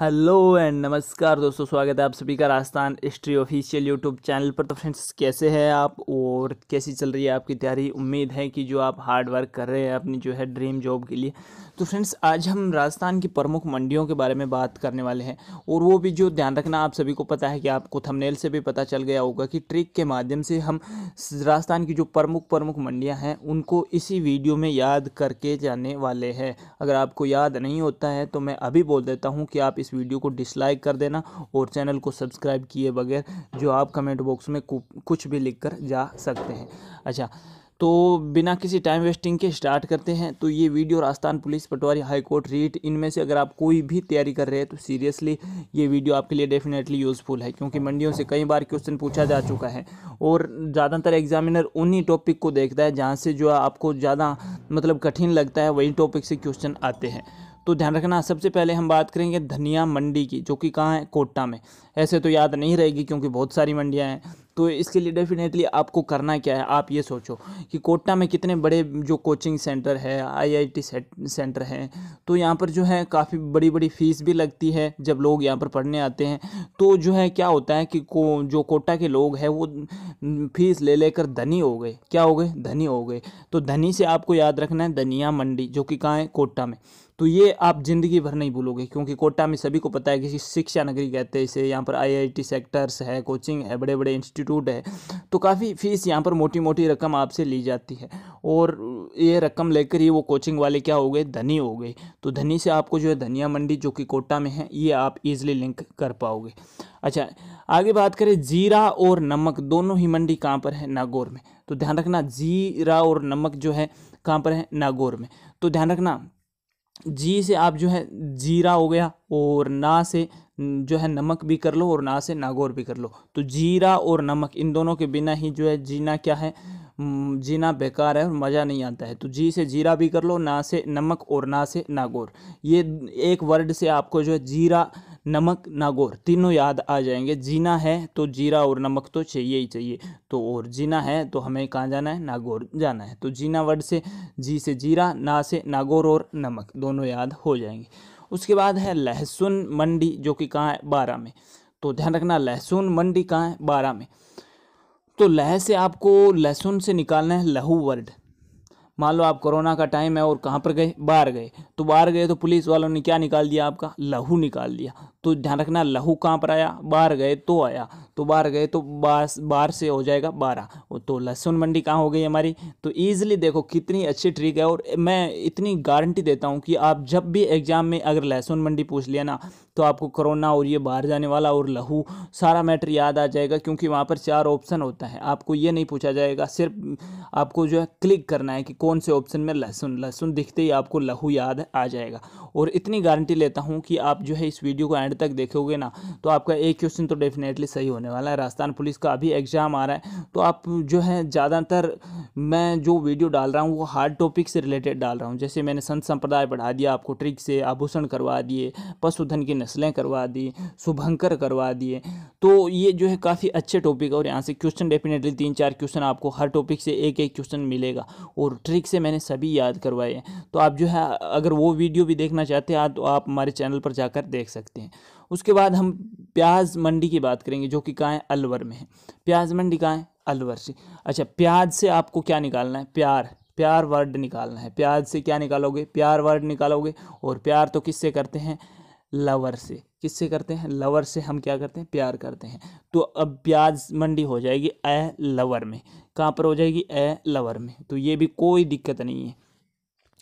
hello and नमस्कार दोस्तों स्वागत है आप सभी का Rajasthan history official YouTube channel पर तो फ्रेंड्स कैसे हैं आप और कैसी चल रही है आपकी तैयारी उम्मीद है कि जो आप हार्ड वर्क कर रहे हैं अपनी जो है ड्रीम जॉब के लिए तो फ्रेंड्स आज हम राजस्थान की प्रमुख मंडियों के बारे में बात करने वाले हैं और वो भी जो ध्यान रखना आप सभी को पता है कि आपको थमनेल से भी पता चल गया होगा कि ट्रिक के माध्यम से हम राजस्थान की जो प्रमुख प्रमुख मंडियाँ हैं उनको इसी वीडियो में याद करके जाने वाले हैं अगर आपको याद नहीं होता है तो मैं अभी बोल देता हूँ कि आप इस वीडियो को डिसलाइक कर देना और चैनल को सब्सक्राइब किए बगैर जो आप कमेंट बॉक्स में कुछ भी लिख कर जा सकते हैं अच्छा तो बिना किसी टाइम वेस्टिंग के स्टार्ट करते हैं तो ये video Rajasthan police patwari high court REET इनमें से अगर आप कोई भी तैयारी कर रहे हैं तो सीरियसली ये वीडियो आपके लिए डेफिनेटली यूज़फुल है क्योंकि मंडियों से कई बार क्वेश्चन पूछा जा चुका है और ज़्यादातर एग्जामिनर उन्हीं टॉपिक को देखता है जहाँ से जो आपको ज़्यादा मतलब कठिन लगता है वही टॉपिक से क्वेश्चन आते हैं तो ध्यान रखना सबसे पहले हम बात करेंगे धनिया मंडी की जो कि कहाँ है कोटा में ऐसे तो याद नहीं रहेगी क्योंकि बहुत सारी मंडियाँ हैं तो इसके लिए डेफिनेटली आपको करना क्या है आप ये सोचो कि कोटा में कितने बड़े जो कोचिंग सेंटर है आईआईटी सेंटर हैं तो यहाँ पर जो है काफ़ी बड़ी बड़ी फ़ीस भी लगती है जब लोग यहाँ पर पढ़ने आते हैं तो जो है क्या होता है कि को जो कोटा के लोग हैं वो फीस ले लेकर धनी हो गए क्या हो गए धनी हो गए तो धनी से आपको याद रखना है धनिया मंडी जो कि कहाँ है कोटा में तो ये आप ज़िंदगी भर नहीं भूलोगे क्योंकि कोटा में सभी को पता है कि शिक्षा नगरी कहते हैं इसे यहाँ पर आईआईटी सेक्टर्स है कोचिंग है बड़े बड़े इंस्टीट्यूट है तो काफ़ी फ़ीस यहाँ पर मोटी मोटी रकम आपसे ली जाती है और ये रकम लेकर ही वो कोचिंग वाले क्या हो गए धनी हो गए तो धनी से आपको जो है धनिया मंडी जो कि कोटा में है ये आप ईजिली लिंक कर पाओगे अच्छा आगे बात करें जीरा और नमक दोनों ही मंडी कहाँ पर है नागौर में तो ध्यान रखना जीरा और नमक जो है कहाँ पर है नागौर में तो ध्यान रखना जी से आप जो है जीरा हो गया और ना से जो है नमक भी कर लो और ना से नागौर भी कर लो तो जीरा और नमक इन दोनों के बिना ही जो है जीना क्या है जीना बेकार है और मज़ा नहीं आता है तो जी से जीरा भी कर लो ना से नमक और ना से नागौर ये एक वर्ड से आपको जो है जीरा नमक नागौर तीनों याद आ जाएंगे जीना है तो जीरा और नमक तो चाहिए ही चाहिए तो और जीना है तो हमें कहाँ जाना है नागौर जाना है तो जीना वर्ड से जी से जीरा ना से नागौर और नमक दोनों याद हो जाएंगे उसके बाद है लहसुन मंडी जो कि कहाँ है बारह में तो ध्यान रखना लहसुन मंडी कहाँ है बारह में तो लह से आपको लहसुन से निकालना है लहू वर्ड मान लो आप कोरोना का टाइम है और कहाँ पर गए बाहर गए तो बाहर गए तो पुलिस वालों ने क्या निकाल दिया आपका लहू निकाल दिया तो ध्यान रखना लहू कहाँ पर आया बार गए तो आया तो बार गए तो बार बार से हो जाएगा बारह तो लहसुन मंडी कहाँ हो गई हमारी तो ईजिली देखो कितनी अच्छी ट्रिक है और मैं इतनी गारंटी देता हूँ कि आप जब भी एग्ज़ाम में अगर लहसुन मंडी पूछ लिया ना तो आपको कोरोना और ये बाहर जाने वाला और लहू सारा मैटर याद आ जाएगा क्योंकि वहाँ पर चार ऑप्शन होता है आपको ये नहीं पूछा जाएगा सिर्फ आपको जो है क्लिक करना है कि कौन से ऑप्शन में लहसुन लहसुन दिखते ही आपको लहू याद आ जाएगा और इतनी गारंटी लेता हूँ कि आप जो है इस वीडियो को एंड एंड तक देखोगे ना तो आपका एक क्वेश्चन तो डेफिनेटली सही होने वाला है राजस्थान पुलिस का अभी एग्ज़ाम आ रहा है तो आप जो है ज़्यादातर मैं जो वीडियो डाल रहा हूँ वो हार्ड टॉपिक से रिलेटेड डाल रहा हूँ जैसे मैंने संत संप्रदाय पढ़ा दिया आपको ट्रिक से आभूषण करवा दिए पशुधन की नस्लें करवा दी शुभंकर करवा दिए तो ये जो है काफ़ी अच्छे टॉपिक और यहाँ से क्वेश्चन डेफिनेटली तीन चार क्वेश्चन आपको हर टॉपिक से एक एक क्वेश्चन मिलेगा और ट्रिक से मैंने सभी याद करवाए हैं तो आप जो है अगर वो वीडियो भी देखना चाहते हैं तो आप हमारे चैनल पर जाकर देख सकते हैं उसके बाद हम प्याज मंडी की बात करेंगे जो कि कहाँ है अलवर में है प्याज मंडी कहाँ है अलवर से अच्छा प्याज से आपको क्या निकालना है प्यार प्यार वर्ड निकालना है प्याज से क्या निकालोगे प्यार वर्ड निकालोगे और प्यार तो किससे करते हैं लवर से किससे करते हैं लवर से हम क्या करते हैं प्यार करते हैं तो अब प्याज मंडी हो जाएगी ए लवर में कहाँ पर हो जाएगी ए लवर में तो ये भी कोई दिक्कत नहीं है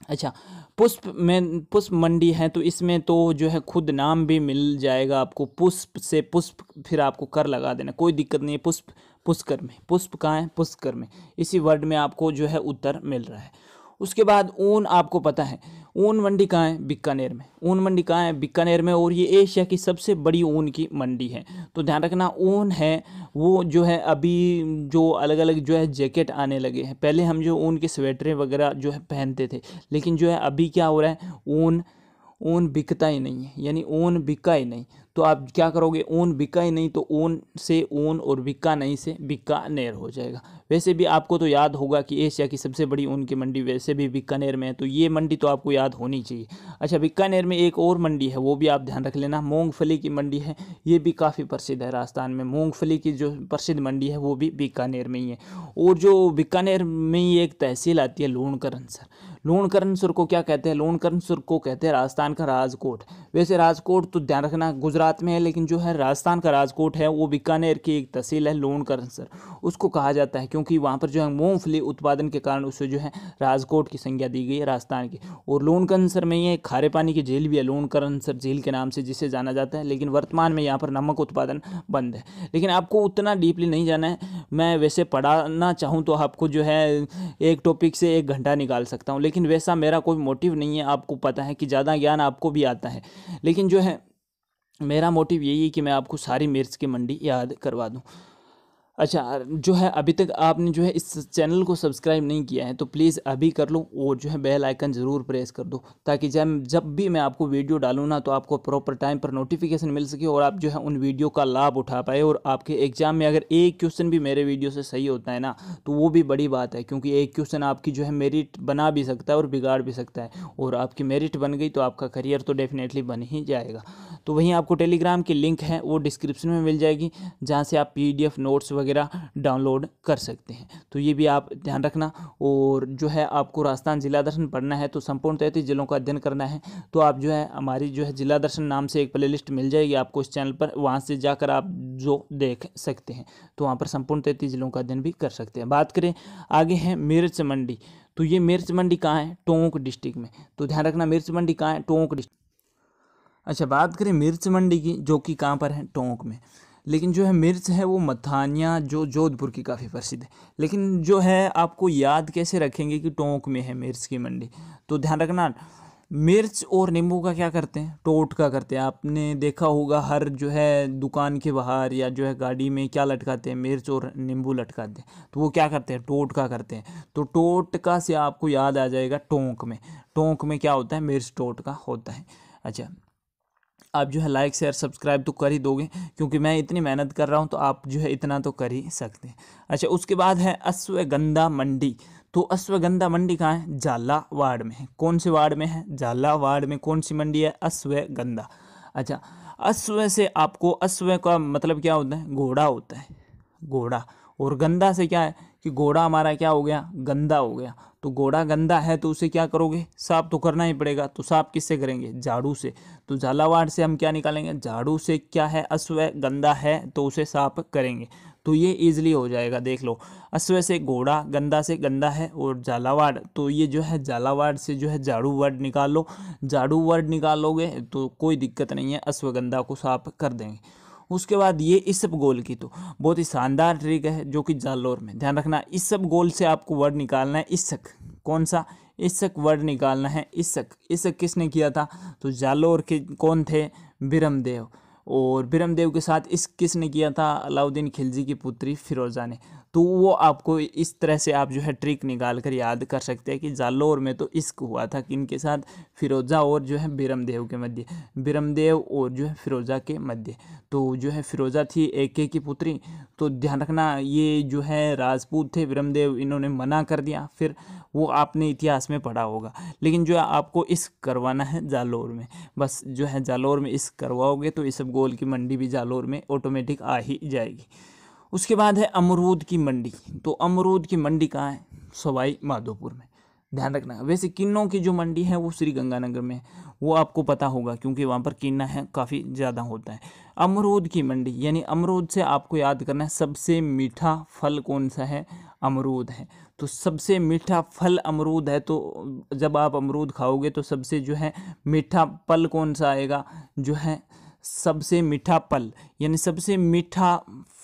अच्छा पुष्प में पुष्प मंडी है तो इसमें तो जो है खुद नाम भी मिल जाएगा आपको पुष्प से पुष्प फिर आपको कर लगा देना कोई दिक्कत नहीं है पुष्प पुष्कर में पुष्प कहाँ है पुष्कर में इसी वर्ड में आपको जो है उत्तर मिल रहा है उसके बाद ऊन आपको पता है ऊन मंडी कहाँ है बीकानेर में ऊन मंडी कहाँ है बीकानेर में और ये एशिया की सबसे बड़ी ऊन की मंडी है तो ध्यान रखना ऊन है वो जो है अभी जो अलग अलग जो है जैकेट आने लगे हैं पहले हम जो ऊन के स्वेटरें वगैरह जो है पहनते थे लेकिन जो है अभी क्या हो रहा है ऊन ओन बिकता ही नहीं है यानी ओन बिका ही नहीं तो आप क्या करोगे ओन बिका ही नहीं तो ओन से ओन और बिका नहीं से बीकानेर हो जाएगा वैसे भी आपको तो याद होगा कि एशिया की सबसे बड़ी ऊन की मंडी वैसे भी बीकानेर में है तो ये मंडी तो आपको याद होनी चाहिए अच्छा बिकानेर में एक और मंडी है वो भी आप ध्यान रख लेना मूँगफली की मंडी है ये भी काफ़ी प्रसिद्ध है राजस्थान में मूँगफली की जो प्रसिद्ध मंडी है वो भी बीकानेर में ही है और जो बीकानेर में ही एक तहसील आती है लूणकरण सर लूणकर्ण सुर को क्या कहते हैं लूणकर्ण सुर को कहते हैं राजस्थान का राजकोट वैसे राजकोट तो ध्यान रखना गुजरात में है लेकिन जो है राजस्थान का राजकोट है वो बीकानेर की एक तहसील है लोन सर उसको कहा जाता है क्योंकि वहाँ पर जो है मूँगफली उत्पादन के कारण उसे जो है राजकोट की संज्ञा दी गई है राजस्थान की और लोन करसर में ये खारे पानी की झील भी है लोन सर झील के नाम से जिसे जाना जाता है लेकिन वर्तमान में यहाँ पर नमक उत्पादन बंद है लेकिन आपको उतना डीपली नहीं जाना है मैं वैसे पढ़ाना चाहूँ तो आपको जो है एक टॉपिक से एक घंटा निकाल सकता हूँ लेकिन वैसा मेरा कोई मोटिव नहीं है आपको पता है कि ज़्यादा ज्ञान आपको भी आता है लेकिन जो है मेरा मोटिव यही है कि मैं आपको सारी मिर्च की मंडी याद करवा दूँ अच्छा जो है अभी तक आपने जो है इस चैनल को सब्सक्राइब नहीं किया है तो प्लीज़ अभी कर लो और जो है बेल आइकन ज़रूर प्रेस कर दो ताकि जब जब भी मैं आपको वीडियो डालूँ ना तो आपको प्रॉपर टाइम पर नोटिफिकेशन मिल सके और आप जो है उन वीडियो का लाभ उठा पाए और आपके एग्ज़ाम में अगर एक क्वेश्चन भी मेरे वीडियो से सही होता है ना तो वो भी बड़ी बात है क्योंकि एक क्वेश्चन आपकी जो है मेरिट बना भी सकता है और बिगाड़ भी सकता है और आपकी मेरिट बन गई तो आपका करियर तो डेफिनेटली बन ही जाएगा तो वहीं आपको टेलीग्राम की लिंक है वो डिस्क्रिप्शन में मिल जाएगी जहाँ से आप पी नोट्स वगैरह वगैरह डाउनलोड कर सकते हैं तो ये भी आप ध्यान रखना और जो है आपको राजस्थान जिला दर्शन पढ़ना है तो संपूर्ण तैतीस जिलों का अध्ययन करना है तो आप जो है हमारी जो है जिला दर्शन नाम से एक प्ले मिल जाएगी आपको इस चैनल पर वहाँ से जाकर आप जो देख सकते हैं तो वहाँ पर संपूर्ण तैतीस जिलों का अध्ययन भी कर सकते हैं बात करें आगे हैं मिर्च मंडी तो ये मिर्च मंडी कहाँ है टोंक डिस्ट्रिक्ट में तो ध्यान रखना मिर्च मंडी कहाँ है टोंक डिस्ट्रिक्ट अच्छा बात करें मिर्च मंडी की जो कि कहाँ पर है टोंक में लेकिन जो है मिर्च है वो मथानिया जो जोधपुर की काफ़ी प्रसिद्ध है लेकिन जो है आपको याद कैसे रखेंगे कि टोंक में है मिर्च की मंडी तो ध्यान रखना मिर्च और नींबू का क्या करते हैं टोटका करते हैं आपने देखा होगा हर जो है दुकान के बाहर या जो है गाड़ी में क्या लटकाते हैं मिर्च और नींबू लटकाते हैं तो वो क्या करते हैं टोटका करते हैं तो टोटका से आपको याद आ जाएगा टोंक में टोंक में क्या होता है मिर्च टोट का होता है अच्छा आप जो है लाइक शेयर सब्सक्राइब तो कर ही दोगे क्योंकि मैं इतनी मेहनत कर रहा हूँ तो आप जो है इतना तो कर ही सकते हैं अच्छा उसके बाद है अश्वगंधा मंडी तो अश्वगंधा मंडी कहाँ है वार्ड में है कौन से वार्ड में है वार्ड में कौन सी मंडी है अश्वगंधा अच्छा अश्व से आपको अश्व का मतलब क्या होता है घोड़ा होता है घोड़ा और गंदा से क्या है कि घोड़ा हमारा क्या हो गया गंदा हो गया तो घोड़ा गंदा है तो उसे क्या करोगे साफ तो करना ही पड़ेगा तो साफ किससे करेंगे झाड़ू से तो झालावाड़ से हम क्या निकालेंगे झाड़ू से क्या है अश्व गंदा है तो उसे साफ करेंगे तो ये ईजिली हो जाएगा देख लो अश्व से घोड़ा गंदा से गंदा है और झालावाड़ तो ये जो है झालावाड़ से जो है झाड़ू वर्ड निकाल लो झाड़ू वर्ड निकालोगे तो कोई दिक्कत नहीं है अश्वगंधा को साफ कर देंगे उसके बाद ये इस सब गोल की तो बहुत ही शानदार ट्रिक है जो कि जालोर में ध्यान रखना इस सब गोल से आपको वर्ड निकालना है इसक कौन सा इसक वर्ड निकालना है इसक इसक किसने किया था तो जालोर के कौन थे बिरमदेव और बिरमदेव के साथ इस किसने किया था अलाउद्दीन खिलजी की पुत्री फिरोज़ा ने तो वो आपको इस तरह से आप जो है ट्रिक निकाल कर याद कर सकते हैं कि जालोर में तो इश्क हुआ था किन के साथ फिरोज़ा और जो है बिरमदेव के मध्य बिरमदेव और जो है फिरोज़ा के मध्य तो जो है फिरोज़ा थी के की पुत्री तो ध्यान रखना ये जो है राजपूत थे बिरमदेव इन्होंने मना कर दिया फिर वो आपने इतिहास में पढ़ा होगा लेकिन जो है आपको इश्क करवाना है जालोर में बस जो है जालोर में इश्क करवाओगे तो इस गोल की मंडी भी जालोर में ऑटोमेटिक आ ही जाएगी उसके बाद है अमरूद की मंडी तो अमरूद की मंडी कहाँ है सवाई माधोपुर में ध्यान रखना वैसे किन्नों की जो मंडी है वो श्री गंगानगर में है वो आपको पता होगा क्योंकि वहाँ पर किन्ना है काफ़ी ज़्यादा होता है अमरूद की मंडी यानी अमरूद से आपको याद करना है सबसे मीठा फल कौन सा है अमरूद है तो सबसे मीठा फल अमरूद है तो जब आप अमरूद खाओगे तो सबसे जो है मीठा फल कौन सा आएगा जो है सबसे मीठा पल यानी सबसे मीठा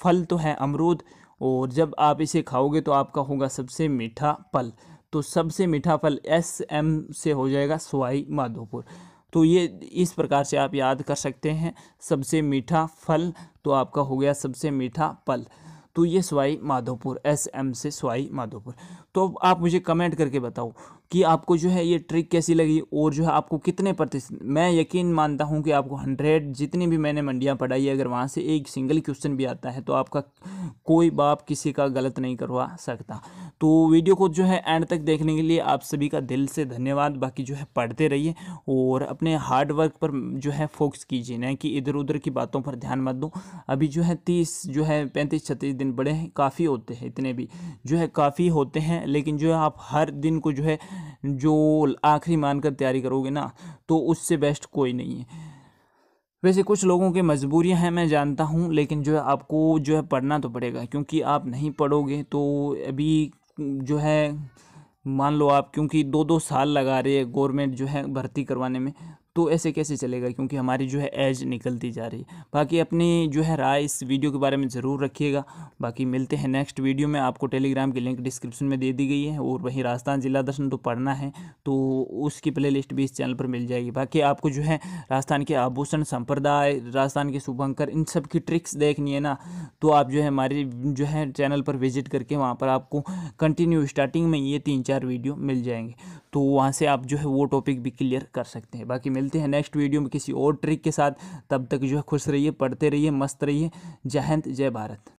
फल तो है अमरूद और जब आप इसे खाओगे तो आपका होगा सबसे मीठा पल तो सबसे मीठा फल एस एम से हो जाएगा सवाई माधोपुर तो ये इस प्रकार से आप याद कर सकते हैं सबसे मीठा फल तो आपका हो गया सबसे मीठा पल तो ये सवाई माधोपुर एस एम से सवाई माधोपुर तो आप मुझे कमेंट करके बताओ कि आपको जो है ये ट्रिक कैसी लगी और जो है आपको कितने प्रतिशत मैं यकीन मानता हूँ कि आपको हंड्रेड जितनी भी मैंने मंडियाँ पढ़ाई अगर वहाँ से एक सिंगल क्वेश्चन भी आता है तो आपका कोई बाप किसी का गलत नहीं करवा सकता तो वीडियो को जो है एंड तक देखने के लिए आप सभी का दिल से धन्यवाद बाकी जो है पढ़ते रहिए और अपने हार्ड वर्क पर जो है फोकस कीजिए ना कि इधर उधर की बातों पर ध्यान मत दो अभी जो है तीस जो है पैंतीस छत्तीस दिन बड़े हैं काफ़ी होते हैं इतने भी जो है काफ़ी होते हैं लेकिन जो है आप हर दिन को जो है जो आखिरी मानकर तैयारी करोगे ना तो उससे बेस्ट कोई नहीं है वैसे कुछ लोगों की मजबूरियां हैं मैं जानता हूं लेकिन जो है आपको जो है पढ़ना तो पड़ेगा क्योंकि आप नहीं पढ़ोगे तो अभी जो है मान लो आप क्योंकि दो दो साल लगा रहे हैं गवर्नमेंट जो है भर्ती करवाने में तो ऐसे कैसे चलेगा क्योंकि हमारी जो है एज निकलती जा रही है बाकी अपनी जो है राय इस वीडियो के बारे में ज़रूर रखिएगा बाकी मिलते हैं नेक्स्ट वीडियो में आपको टेलीग्राम की लिंक डिस्क्रिप्शन में दे दी गई है और वहीं राजस्थान जिला दर्शन तो पढ़ना है तो उसकी प्ले लिस्ट भी इस चैनल पर मिल जाएगी बाकी आपको जो है राजस्थान के आभूषण संप्रदाय राजस्थान के शुभंकर इन सब की ट्रिक्स देखनी है ना तो आप जो है हमारे जो है चैनल पर विजिट करके वहाँ पर आपको कंटिन्यू स्टार्टिंग में ये तीन चार वीडियो मिल जाएंगे तो वहाँ से आप जो है वो टॉपिक भी क्लियर कर सकते हैं बाकी मिलते हैं नेक्स्ट वीडियो में किसी और ट्रिक के साथ तब तक जो है खुश रहिए पढ़ते रहिए मस्त रहिए जय हिंद जय भारत